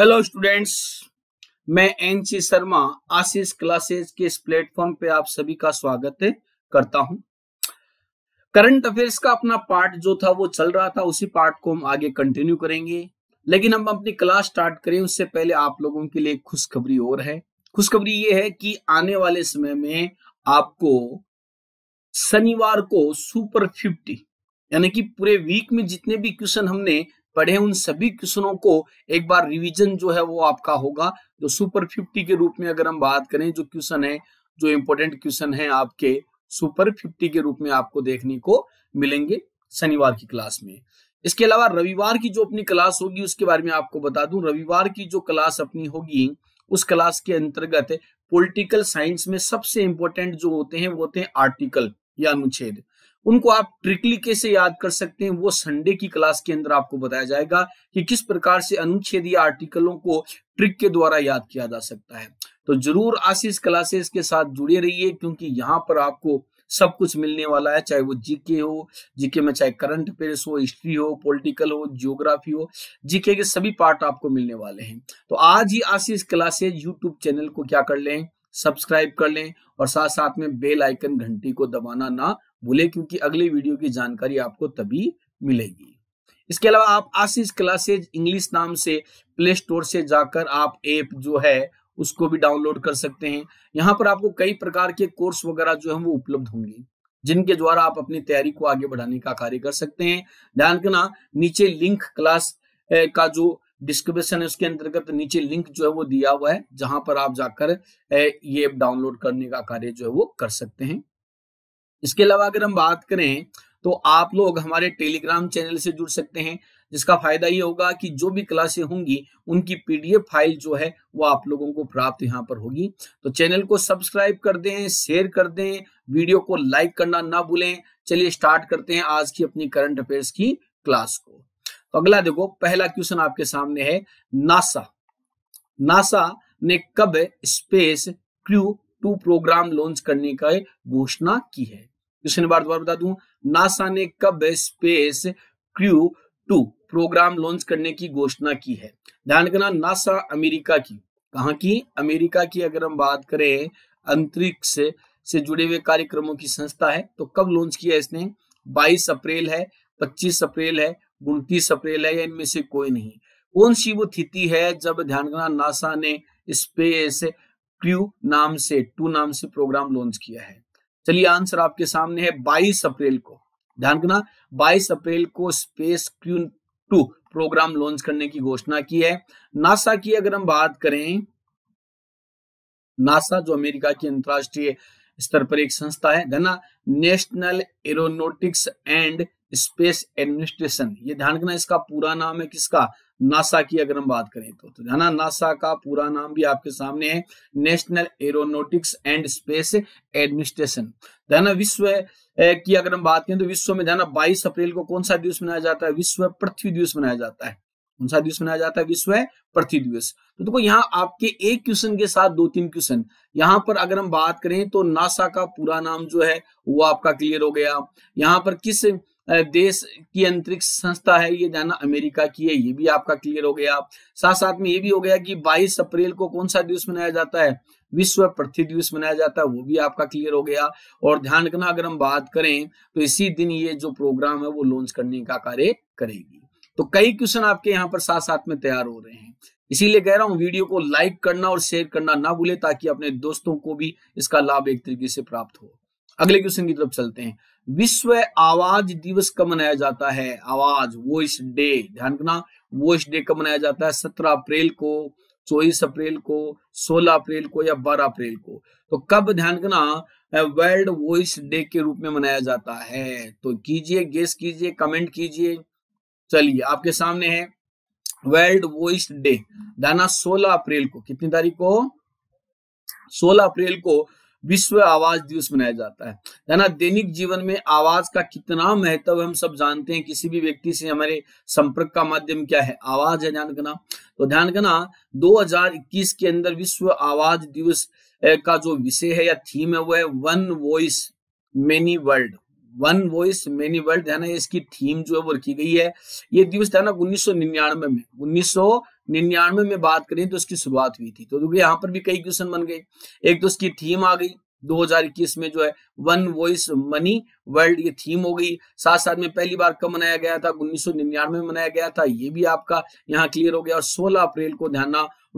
hello students मैं सी शर्मा आशीष classes के इस प्लेटफॉर्म पे आप सभी का स्वागत है करता हूं करंट अफेयर्स का अपना पार्ट जो था वो चल रहा था उसी पार्ट को हम आगे कंटिन्यू करेंगे लेकिन हम अपनी क्लास स्टार्ट करें उससे पहले आप लोगों के लिए खुशखबरी और है खुशखबरी ये है कि आने वाले समय में आपको शनिवार को सुपर फिफ्टी यानी कि पूरे वीक में जितने भी क्वेश्चन हमने पढ़े उन सभी क्वेश्चनों को एक बार रिवीजन जो है वो आपका होगा जो सुपर फिफ्टी के रूप में अगर हम बात करें जो क्वेश्चन है जो इम्पोर्टेंट क्वेश्चन है आपके सुपर फिफ्टी के रूप में आपको देखने को मिलेंगे शनिवार की क्लास में इसके अलावा रविवार की जो अपनी क्लास होगी उसके बारे में आपको बता दूं रविवार की जो क्लास अपनी होगी उस क्लास के अंतर्गत पॉलिटिकल साइंस में सबसे इंपॉर्टेंट जो होते हैं वो होते हैं आर्टिकल या अनुच्छेद उनको आप ट्रिकली कैसे याद कर सकते हैं वो संडे की क्लास के अंदर आपको बताया जाएगा कि किस प्रकार से अनुच्छेदी आर्टिकलों को ट्रिक के द्वारा याद किया जा सकता है तो जरूर आशीष क्लासेस के साथ जुड़े रहिए क्योंकि यहाँ पर आपको सब कुछ मिलने वाला है चाहे वो जीके हो जीके में चाहे करंट अफेयर्स हो हिस्ट्री हो पॉलिटिकल हो जियोग्राफी हो जीके के सभी पार्ट आपको मिलने वाले हैं तो आज ही आशीष क्लासेज यूट्यूब चैनल को क्या कर लें सब्सक्राइब कर लें और साथ साथ में बेल आइकन घंटी को दबाना ना भूले क्योंकि अगले वीडियो की जानकारी आपको तभी मिलेगी इसके अलावा आप आशीष क्लासेज इंग्लिश नाम से प्ले स्टोर से जाकर आप ऐप जो है उसको भी डाउनलोड कर सकते हैं यहाँ पर आपको कई प्रकार के कोर्स वगैरह जो है वो उपलब्ध होंगे जिनके द्वारा आप अपनी तैयारी को आगे बढ़ाने का कार्य कर सकते हैं ध्यान रखना नीचे लिंक क्लास का जो डिस्क्रिप्शन है उसके अंतर्गत नीचे लिंक जो है वो दिया हुआ है जहां पर आप जाकर ये डाउनलोड करने का कार्य जो है वो कर सकते हैं इसके अलावा अगर हम बात करें तो आप लोग हमारे टेलीग्राम चैनल से जुड़ सकते हैं जिसका फायदा ये होगा कि जो भी क्लासे होंगी उनकी पीडीएफ फाइल जो है वो आप लोगों को प्राप्त यहाँ पर होगी तो चैनल को सब्सक्राइब कर दें शेयर कर दें वीडियो को लाइक करना ना भूलें चलिए स्टार्ट करते हैं आज की अपनी करंट अफेयर्स की क्लास को तो अगला देखो पहला क्वेश्चन आपके सामने है नासा नासा ने कब space crew two programme launch करने का घोषणा की है क्वेश्चन बार दोबारा बता दू नासा ने कब space crew two programme launch करने की घोषणा की है ध्यान रखना नासा अमेरिका की कहा की अमेरिका की अगर हम बात करें अंतरिक्ष से जुड़े हुए कार्यक्रमों की संस्था है तो कब लॉन्च किया इसने 22 अप्रैल है 25 अप्रैल है उनतीस अप्रैल है या इनमें से कोई नहीं कौन सी वो तिथि है जब ध्यान रखना नासा ने स्पेस क्रू नाम से टू नाम से प्रोग्राम लॉन्च किया है चलिए आंसर आपके सामने है 22 अप्रैल को ध्यान रखना 22 अप्रैल को space crew two programme launch करने की घोषणा की है नासा की अगर हम बात करें नासा जो अमेरिका की अंतरराष्ट्रीय स्तर पर एक संस्था है घना national aeronautics and space administration ये ध्यान रखना इसका पूरा नाम है किसका नासा की अगर हम बात करें तो, तो नासा का पूरा नाम भी आपके सामने है national aeronautics and space administration जाना विश्व की अगर हम बात करें तो विश्व में जाना बाईस अप्रैल को कौन सा दिवस मनाया जाता है विश्व पृथ्वी दिवस मनाया जाता है कौन सा दिवस मनाया जाता है विश्व पृथ्वी दिवस तो देखो यहाँ आपके एक क्वेश्चन के साथ दो तीन क्वेश्चन यहाँ पर अगर हम बात करें तो नासा का पूरा नाम जो है वो आपका क्लियर हो गया यहाँ पर किस देश की अंतरिक्ष संस्था है ये जाना अमेरिका की है ये भी आपका क्लियर हो गया साथ साथ में ये भी हो गया कि 22 अप्रैल को कौन सा दिवस मनाया जाता है विश्व पृथ्वी दिवस मनाया जाता है वो भी आपका क्लियर हो गया और ध्यान रखना अगर हम बात करें तो इसी दिन ये जो प्रोग्राम है वो लॉन्च करने का कार्य करेगी तो कई क्वेश्चन आपके यहाँ पर साथ साथ में तैयार हो रहे हैं इसीलिए कह रहा हूँ वीडियो को लाइक करना और शेयर करना ना भूले ताकि अपने दोस्तों को भी इसका लाभ एक तरीके से प्राप्त हो अगले क्वेश्चन की तरफ चलते हैं विश्व आवाज दिवस कब मनाया जाता है आवाज वॉइस डे ध्यान रखना वॉइस डे कब मनाया जाता है सत्रह अप्रैल को चौबीस अप्रैल को सोलह अप्रैल को या बारह अप्रैल को तो कब ध्यान रखना वर्ल्ड वॉइस डे के रूप में मनाया जाता है तो कीजिए गेस कीजिए कमेंट कीजिए चलिए आपके सामने है वर्ल्ड वॉइस डे ध्यान 16 अप्रैल को कितनी तारीख को 16 अप्रैल को विश्व आवाज दिवस मनाया जाता है ना दैनिक जीवन में आवाज का कितना महत्व हम सब जानते हैं किसी भी व्यक्ति से हमारे संपर्क का माध्यम क्या है आवाज है ध्यान करना तो ध्यान करना 2021 के अंदर विश्व आवाज दिवस का जो विषय है या थीम है वो है one voice many world one voice many world है ना इसकी थीम जो है वो रखी गई है ये दिवस था ना उन्नीस में उन्नीस निन्यानवे में बात करें तो इसकी शुरुआत हुई थी तो देखिए यहाँ पर भी कई क्वेश्चन बन गए एक तो उसकी थीम आ गई 2021 में जो है वन वॉइस मनी वर्ल्ड ये थीम हो गई साथ साथ में पहली बार कब मनाया गया था उन्नीस में मनाया गया था ये भी आपका यहाँ क्लियर हो गया और 16 अप्रैल को ध्यान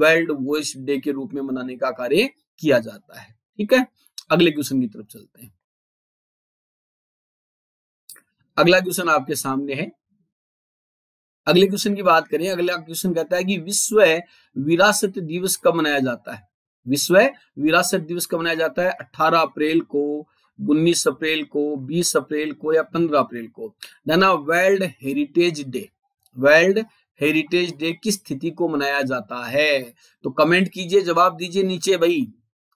वर्ल्ड वॉइस डे के रूप में मनाने का कार्य किया जाता है ठीक है अगले क्वेश्चन की तरफ चलते हैं अगला क्वेश्चन आपके सामने है अगले क्वेश्चन की बात करें अगला क्वेश्चन कहता है कि विश्व विरासत दिवस कब मनाया जाता है विश्व विरासत दिवस कब मनाया जाता है 18 अप्रैल को 19 अप्रैल को 20 अप्रैल को या 15 अप्रैल को देना world heritage day world heritage day किस स्थिति को मनाया जाता है तो कमेंट कीजिए जवाब दीजिए नीचे भाई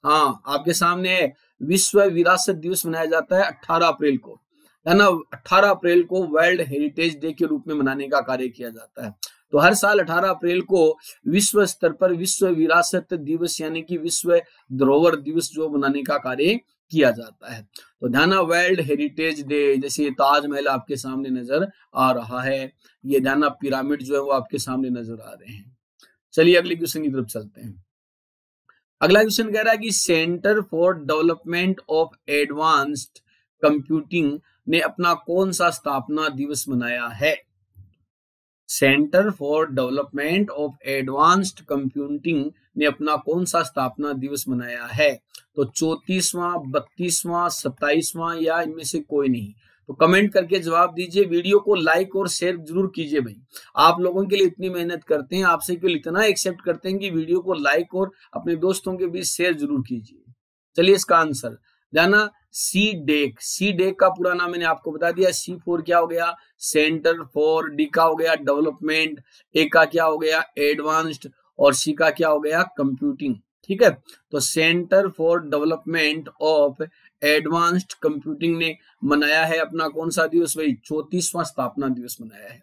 हाँ आपके सामने है विश्व विरासत दिवस मनाया जाता है 18 अप्रैल को है ना 18 अप्रैल को वर्ल्ड हेरिटेज डे के रूप में मनाने का कार्य किया जाता है तो हर साल 18 अप्रैल को विश्व स्तर पर विश्व विरासत दिवस यानी कि विश्व धरोहर दिवस जो मनाने का कार्य किया जाता है तो ध्यान वर्ल्ड हेरिटेज डे जैसे ताजमहल आपके सामने नजर आ रहा है ये ध्यान पिरामिड जो है वो आपके सामने नजर आ रहे हैं चलिए अगले क्वेश्चन की तरफ चलते हैं अगला क्वेश्चन कह रहा है कि centre for development of advanced computing ने अपना कौन सा स्थापना दिवस मनाया है centre for development of advanced computing ने अपना कौन सा स्थापना दिवस मनाया है तो चौतीसवां बत्तीसवां सत्ताईसवां या इनमें से कोई नहीं तो कमेंट करके जवाब दीजिए वीडियो को लाइक और शेयर जरूर कीजिए भाई आप लोगों के लिए इतनी मेहनत करते हैं आपसे केवल इतना एक्सेप्ट करते हैं कि वीडियो को लाइक और अपने दोस्तों के बीच शेयर जरूर कीजिए चलिए इसका आंसर जाना सी डेक सी डेक का पूरा नाम मैंने आपको बता दिया सी फोर क्या हो गया सेंटर फॉर डी का हो गया डेवलपमेंट ए का क्या हो गया एडवांस्ड और सी का क्या हो गया कंप्यूटिंग ठीक है तो centre for development of advanced computing ने मनाया है अपना कौन सा दिवस भाई चौतीसवा स्थापना दिवस मनाया है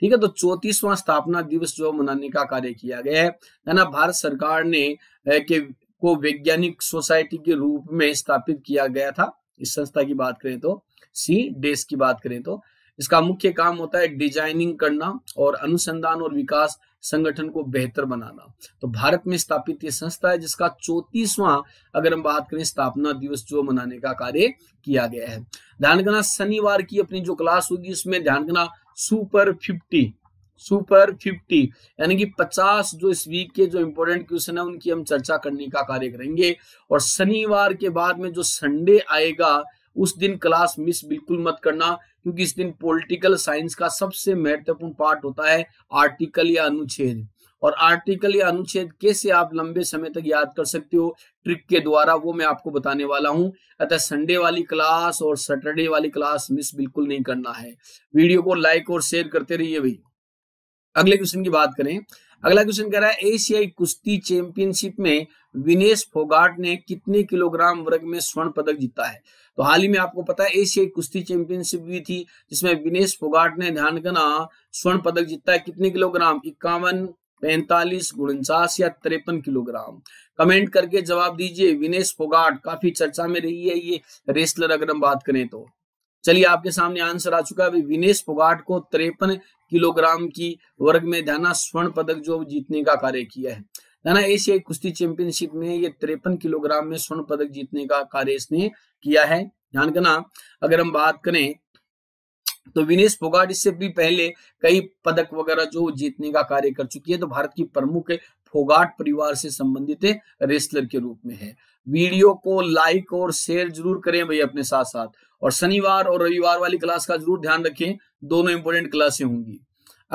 ठीक है तो चौतीसवां स्थापना दिवस जो मनाने का कार्य किया गया है ना भारत सरकार ने के को वैज्ञानिक सोसाइटी के रूप में स्थापित किया गया था इस संस्था की बात करें तो सी डेस की बात करें तो इसका मुख्य काम होता है डिजाइनिंग करना और अनुसंधान और विकास संगठन को बेहतर बनाना तो भारत में स्थापित यह संस्था है जिसका चौतीसवां अगर हम बात करें स्थापना दिवस जो मनाने का कार्य किया गया है ध्यान करना शनिवार की अपनी जो क्लास होगी उसमें ध्यान करना सुपर फिफ्टी सुपर 50 यानी कि 50 जो इस वीक के जो इम्पोर्टेंट क्वेश्चन है उनकी हम चर्चा करने का कार्य करेंगे और शनिवार के बाद में जो संडे आएगा उस दिन क्लास मिस बिल्कुल मत करना क्योंकि इस दिन पॉलिटिकल साइंस का सबसे महत्वपूर्ण पार्ट होता है आर्टिकल या अनुच्छेद और आर्टिकल या अनुच्छेद कैसे आप लंबे समय तक याद कर सकते हो ट्रिक के द्वारा वो मैं आपको बताने वाला हूं अतः संडे वाली क्लास और सैटरडे वाली क्लास मिस बिल्कुल नहीं करना है वीडियो को लाइक और शेयर करते रहिए भाई अगले क्वेश्चन की बात करें अगला क्वेश्चन कह रहा है एशियाई कुश्ती चैंपियनशिप में विनेश फोगाट ने कितने किलोग्राम वर्ग में स्वर्ण पदक जीता है तो हाल ही में आपको पता है एशियाई कुश्ती चैंपियनशिप भी थी जिसमें विनेश फोगाट ने ध्यान करना स्वर्ण पदक जीता है कितने किलोग्राम इक्यावन पैंतालीस उनचास या तिरपन किलोग्राम कमेंट करके जवाब दीजिए विनेश फोगाट काफी चर्चा में रही है ये रेसलर अगर हम बात करें तो चलिए आपके सामने आंसर आ चुका है विनेश फोगाट को तिरपन किलोग्राम की वर्ग में ध्याना स्वर्ण पदक जो जीतने का कार्य किया है ध्याना एशियाई कुश्ती चैंपियनशिप में ये तिरपन किलोग्राम में स्वर्ण पदक जीतने का कार्य इसने किया है ध्यान करना अगर हम बात करें तो विनेश फोगाट इससे भी पहले कई पदक वगैरह जो जीतने का कार्य कर चुकी है तो भारत की प्रमुख फोगाट परिवार से संबंधित रेसलर के रूप में है वीडियो को लाइक और शेयर जरूर करें भाई अपने साथ साथ और शनिवार और रविवार वाली क्लास का जरूर ध्यान रखें दोनों इंपोर्टेंट क्लासें होंगी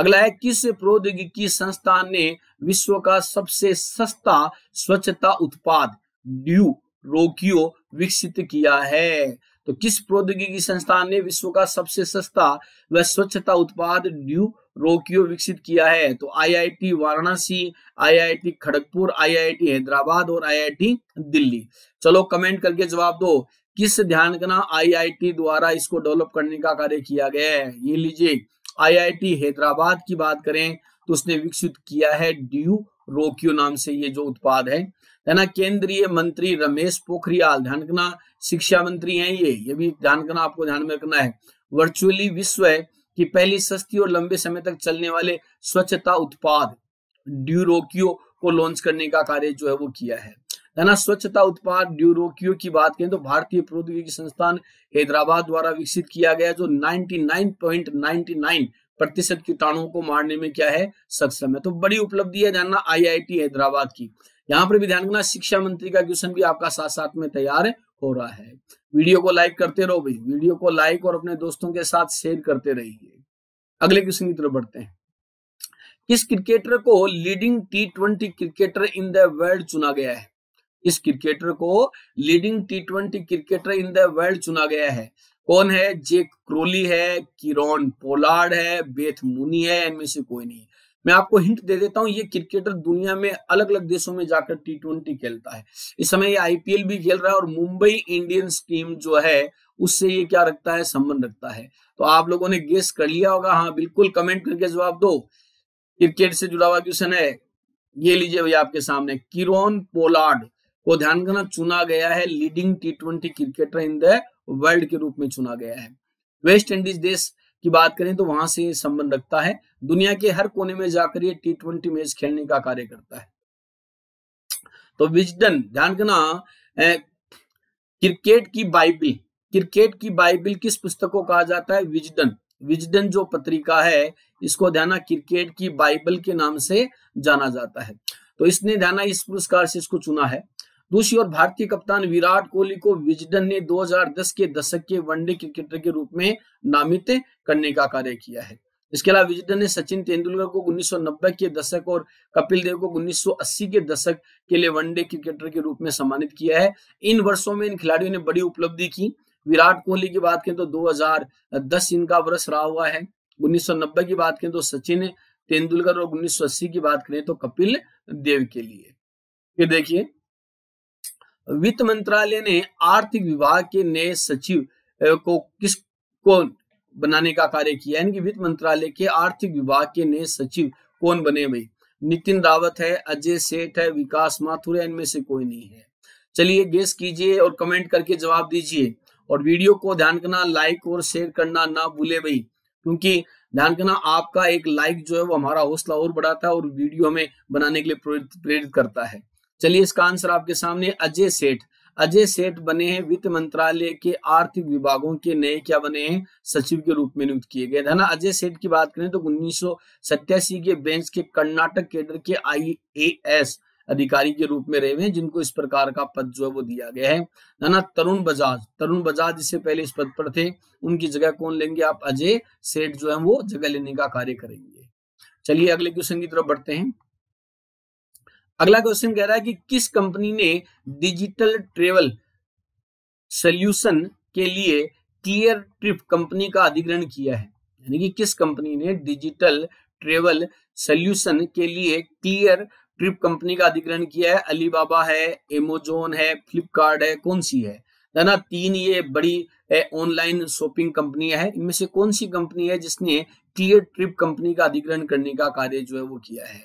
अगला है किस प्रौद्योगिकी संस्थान ने विश्व का सबसे सस्ता स्वच्छता उत्पाद ड्यू रोकियो विकसित किया है तो किस प्रौद्योगिकी संस्थान ने विश्व का सबसे सस्ता व स्वच्छता उत्पाद न्यू रोकियो विकसित किया है तो IIT Varanasi IIT Kharagpur IIT Hyderabad और आईआईटी दिल्ली चलो कमेंट करके जवाब दो किस ध्यान करना आईआईटी द्वारा इसको डेवलप करने का कार्य किया गया है ये लीजिए आईआईटी हैदराबाद की बात करें तो उसने विकसित किया है ड्यू रोकियो नाम से ये जो उत्पाद है है केंद्रीय मंत्री रमेश पोखरियाल ध्यान रखना शिक्षा मंत्री हैं ये ये भी ध्यान रखना आपको ध्यान में रखना है वर्चुअली विश्व है कि पहली सस्ती और लंबे समय तक चलने वाले स्वच्छता उत्पाद ड्यूरोकियो को लॉन्च करने का कार्य जो है वो किया है है ना स्वच्छता उत्पाद ड्यूरोकियो की बात करें तो भारतीय प्रौद्योगिकी संस्थान हैदराबाद द्वारा विकसित किया गया जो 99.99 प्रतिशत कीटाणुओं को मारने में क्या है सक्षम है तो बड़ी उपलब्धि है जानना आईआईटी हैदराबाद की यहाँ पर भी ध्यान रखना शिक्षा मंत्री का क्वेश्चन भी आपका साथ साथ में तैयार हो रहा है वीडियो को लाइक करते रहो भाई वीडियो को लाइक और अपने दोस्तों के साथ शेयर करते रहिए अगले क्वेश्चन की तरफ बढ़ते हैं किस क्रिकेटर को leading T twenty cricketer in the world चुना गया है इस क्रिकेटर को leading T twenty cricketer in the world चुना गया है कौन है जेक क्रोली है किरण पोलार्ड है बेथ मुनी है इनमें से कोई नहीं मैं आपको हिंट दे देता हूं ये क्रिकेटर दुनिया में अलग अलग देशों में जाकर टी ट्वेंटी खेलता है इस समय ये आईपीएल भी खेल रहा है और मुंबई इंडियंस टीम जो है उससे ये क्या रखता है संबंध रखता है तो आप लोगों ने गेस कर लिया होगा हाँ बिल्कुल कमेंट करके जवाब दो क्रिकेट से जुड़ा हुआ क्वेश्चन है ये लीजिए भैया आपके सामने किरोन पोलार्ड को ध्यान करना चुना गया है leading T twenty cricketer in the world के रूप में चुना गया है वेस्ट इंडीज देश की बात करें तो वहां से संबंध रखता है दुनिया के हर कोने में जाकर ये टी ट्वेंटी मैच खेलने का कार्य करता है तो विजडन ध्यान करना क्रिकेट की बाइबिल क्रिकेट की बाइबिल किस पुस्तक को कहा जाता है विजडन विजडन जो पत्रिका है इसको ध्यान क्रिकेट की बाइबल के नाम से जाना जाता है तो इसने ध्यान इस पुरस्कार से इसको चुना है दूसरी ओर भारतीय कप्तान विराट कोहली को विजडन ने 2010 के दशक के वनडे क्रिकेटर के रूप में नामित करने का कार्य किया है इसके अलावा विजडन ने सचिन तेंदुलकर को 1990 के दशक और कपिल देव को 1980 के दशक के लिए वनडे क्रिकेटर के रूप में सम्मानित किया है इन वर्षों में इन खिलाड़ियों ने बड़ी उपलब्धि की विराट कोहली की बात करें तो 2010 इनका वर्ष रहा हुआ है 1990 की बात करें तो सचिन तेंदुलकर और 1980 की बात करें तो कपिल देव के लिए फिर देखिए वित्त मंत्रालय ने आर्थिक विभाग के नए सचिव को किस कौन बनाने का कार्य किया यानी कि वित्त मंत्रालय के आर्थिक विभाग के नए सचिव कौन बने भाई नितिन रावत है अजय सेठ है विकास माथुर है इनमें से कोई नहीं है चलिए गेस कीजिए और कमेंट करके जवाब दीजिए और वीडियो को ध्यान करना लाइक और शेयर करना ना भूले भाई क्योंकि ध्यान करना आपका एक लाइक जो है वो हमारा हौसला और बढ़ाता है और वीडियो हमें बनाने के लिए प्रेरित करता है चलिए इसका आंसर आपके सामने अजय सेठ अजय सेठ बने हैं वित्त मंत्रालय के आर्थिक विभागों के नए क्या बने हैं सचिव के रूप में नियुक्त किए गए थे ना अजय सेठ की बात करें तो उन्नीस के बेंच के कर्नाटक केडर के आईएएस अधिकारी के रूप में रहे हुए हैं जिनको इस प्रकार का पद जो है वो दिया गया है ना तरुण बजाज तरुण बजाज इससे पहले इस पद पर थे उनकी जगह कौन लेंगे आप अजय सेठ जो है वो जगह लेने का कार्य करेंगे चलिए अगले क्वेश्चन की तरफ बढ़ते हैं अगला क्वेश्चन कह रहा है कि किस कंपनी ने डिजिटल ट्रेवल सोल्यूशन के लिए क्लियर ट्रिप कंपनी का अधिग्रहण किया है यानी कि किस कंपनी ने डिजिटल ट्रेवल सोल्यूशन के लिए क्लियर ट्रिप कंपनी का अधिग्रहण किया है अलीबाबा है एमोजोन है फ्लिपकार्ट है कौन सी है ना तीन ये बड़ी ऑनलाइन शॉपिंग कंपनियां हैं इनमें से कौन सी कंपनी है जिसने क्लियर ट्रिप कंपनी का अधिग्रहण करने का कार्य जो है वो किया है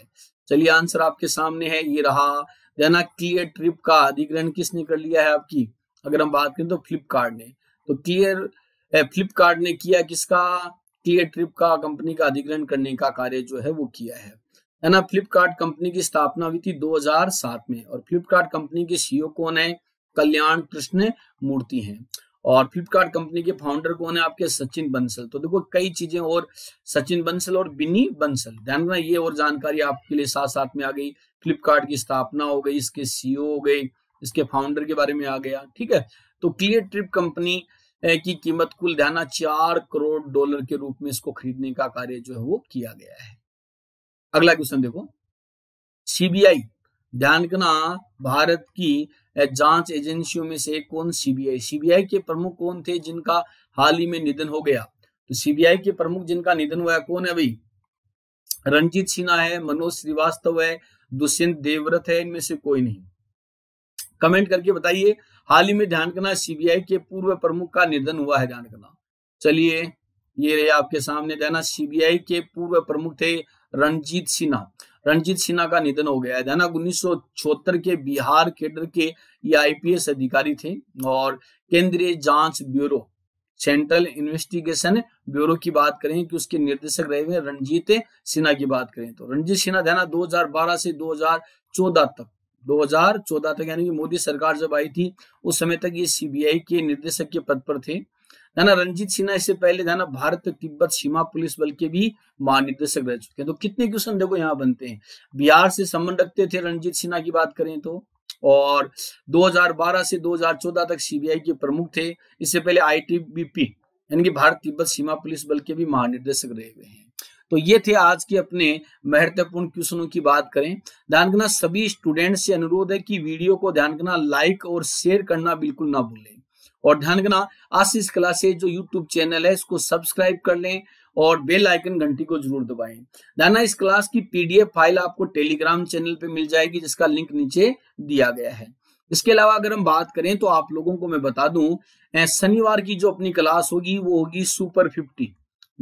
चलिए आंसर आपके सामने है ये रहा देना क्लियर ट्रिप का अधिग्रहण किसने कर लिया है आपकी अगर हम बात करें तो फ्लिपकार्ट ने तो क्लियर फ्लिपकार्ट ने किया किसका क्लियर ट्रिप का कंपनी का अधिग्रहण करने का कार्य जो है वो किया है है ना फ्लिपकार्ट कंपनी की स्थापना हुई थी 2007 में और फ्लिपकार्ट कंपनी के सीईओ कौन है कल्याण कृष्ण मूर्ति हैं और फ्लिपकार्ट कंपनी के फाउंडर कौन है आपके सचिन बंसल तो देखो कई चीजें और सचिन बंसल और बिनी बंसल ध्यान रखना ये और जानकारी आपके लिए साथ साथ में आ गई फ्लिपकार्ट की स्थापना हो गई इसके सीईओ e हो गए इसके फाउंडर के बारे में आ गया ठीक है तो क्लियर ट्रिप कंपनी की कीमत कुल ध्यान चार करोड़ डॉलर के रूप में इसको खरीदने का कार्य जो है वो किया गया है अगला क्वेश्चन देखो सीबीआई ध्यान रखना भारत की जांच एजेंसियों में से कौन सीबीआई सीबीआई के प्रमुख कौन थे जिनका हाल ही में निधन हो गया तो सीबीआई के प्रमुख जिनका निधन हुआ कौन है भाई रंजीत सिन्हा है मनोज श्रीवास्तव है दुष्यंत देवव्रत है इनमें से कोई नहीं कमेंट करके बताइए हाल ही में ध्यान करना सीबीआई के पूर्व प्रमुख का निधन हुआ है ध्यान करना चलिए ये रहे आपके सामने देना सीबीआई के पूर्व प्रमुख थे रणजीत सिन्हा रणजीत सिन्हा का निधन हो गया जनक उन्नीस के बिहार केडर के ये आईपीएस अधिकारी थे और केंद्रीय जांच ब्यूरो सेंट्रल इन्वेस्टिगेशन ब्यूरो की बात करें कि उसके निर्देशक रहे हुए रणजीत सिन्हा की बात करें तो रणजीत सिन्हा ध्यान 2012 से 2014 तक 2014 तक यानी कि मोदी सरकार जब आई थी उस समय तक ये सीबीआई के निर्देशक के पद पर थे ना रंजीत सिन्हा इससे पहले जाना भारत तिब्बत सीमा पुलिस बल के भी महानिदेशक रह चुके हैं तो कितने क्वेश्चन देखो यहाँ बनते हैं बिहार से संबंध रखते थे रंजीत सिन्हा की बात करें तो और 2012 से 2014 तक सीबीआई के प्रमुख थे इससे पहले आईटीबीपी यानी कि भारत तिब्बत सीमा पुलिस बल के भी महानिदेशक रहे हुए हैं तो ये थे आज के अपने महत्वपूर्ण क्वेश्चनों की बात करें ध्यान सभी स्टूडेंट से अनुरोध है कि वीडियो को ध्यान लाइक और शेयर करना बिल्कुल ना भूलें और ध्यान रखना आशीष क्लासेज जो यूट्यूब चैनल है इसको सब्सक्राइब कर लें और बेल आइकन घंटी को जरूर दबाएं दाना इस क्लास की पीडीएफ फाइल आपको टेलीग्राम चैनल पे मिल जाएगी जिसका लिंक नीचे दिया गया है इसके अलावा अगर हम बात करें तो आप लोगों को मैं बता दूं शनिवार की जो अपनी क्लास होगी वो होगी सुपर फिफ्टी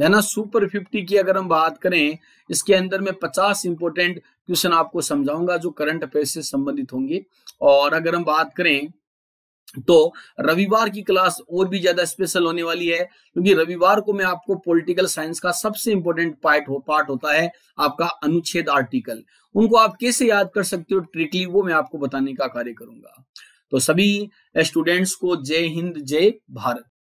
है ना सुपर फिफ्टी की अगर हम बात करें इसके अंदर में पचास इंपोर्टेंट क्वेश्चन आपको समझाऊंगा जो करंट अफेयर से संबंधित होंगे और अगर हम बात करें तो रविवार की क्लास और भी ज्यादा स्पेशल होने वाली है क्योंकि रविवार को मैं आपको पॉलिटिकल साइंस का सबसे इंपॉर्टेंट पार्ट हो पार्ट होता है आपका अनुच्छेद आर्टिकल उनको आप कैसे याद कर सकते हो ट्रिकली वो मैं आपको बताने का कार्य करूंगा तो सभी स्टूडेंट्स को जय हिंद जय भारत